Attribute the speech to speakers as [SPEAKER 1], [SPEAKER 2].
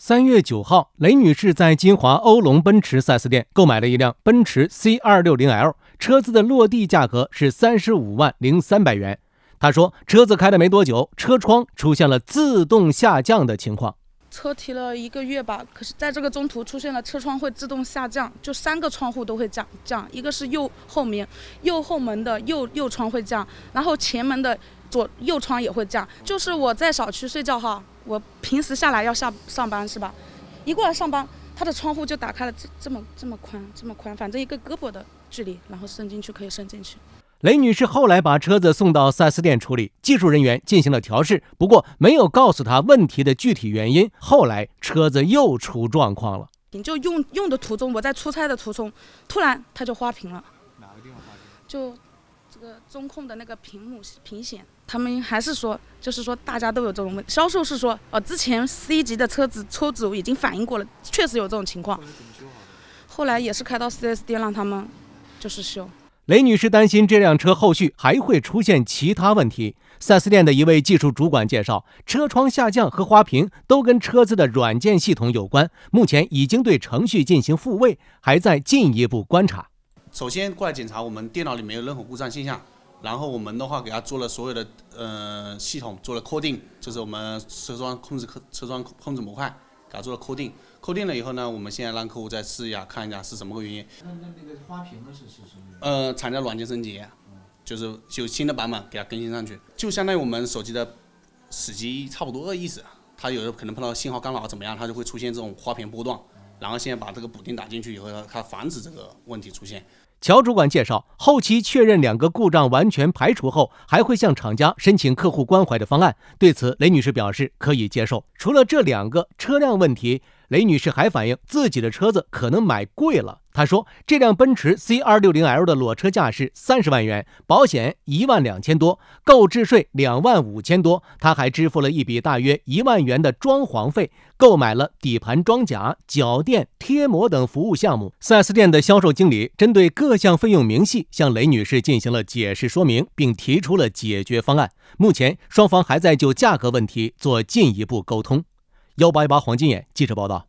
[SPEAKER 1] 三月九号，雷女士在金华欧龙奔驰 4S 店购买了一辆奔驰 C 二六零 L，车子的落地价格是三十五万零三百元。她说，车子开了没多久，车窗出现了自动下降的情况。
[SPEAKER 2] 车提了一个月吧，可是在这个中途出现了车窗会自动下降，就三个窗户都会降降，一个是右后门，右后门的右右窗会降，然后前门的左右窗也会降。就是我在小区睡觉哈。我平时下来要下上班是吧？一过来上班，它的窗户就打开了，这这么这么宽，这么宽，反正一个胳膊的距离，然后伸进去可以伸进去。
[SPEAKER 1] 雷女士后来把车子送到 4S 店处理，技术人员进行了调试，不过没有告诉她问题的具体原因。后来车子又出状况了，
[SPEAKER 2] 你就用用的途中，我在出差的途中，突然它就花屏了，哪个地方花屏？就。这个中控的那个屏幕屏显，他们还是说，就是说大家都有这种问，销售是说，哦，之前 C 级的车子车主已经反映过了，确实有这种情况，后来也是开到 4S 店让他们就是修。
[SPEAKER 1] 雷女士担心这辆车后续还会出现其他问题。4S 店的一位技术主管介绍，车窗下降和花屏都跟车子的软件系统有关，目前已经对程序进行复位，还在进一步观察。
[SPEAKER 3] 首先过来检查，我们电脑里没有任何故障现象。然后我们的话给他做了所有的呃系统做了扣定，就是我们车窗控制车窗控制模块给他做了扣定。扣定了以后呢，我们现在让客户再试一下，看一下是什么个原因。那
[SPEAKER 1] 那那个花是是什么？
[SPEAKER 3] 呃，厂家软件升级，就是就新的版本给他更新上去，就相当于我们手机的死机差不多的意思。他有时候可能碰到信号干扰怎么样，他就会出现这种花屏波段。然后现在把这个补丁打进去以后，它防止这个问题出现。
[SPEAKER 1] 乔主管介绍，后期确认两个故障完全排除后，还会向厂家申请客户关怀的方案。对此，雷女士表示可以接受。除了这两个车辆问题。雷女士还反映自己的车子可能买贵了。她说，这辆奔驰 C260L 的裸车价是三十万元，保险一万两千多，购置税两万五千多。她还支付了一笔大约一万元的装潢费，购买了底盘装甲、脚垫、贴膜等服务项目。4S 店的销售经理针对各项费用明细向雷女士进行了解释说明，并提出了解决方案。目前，双方还在就价格问题做进一步沟通。幺八一八黄金眼，记者报道。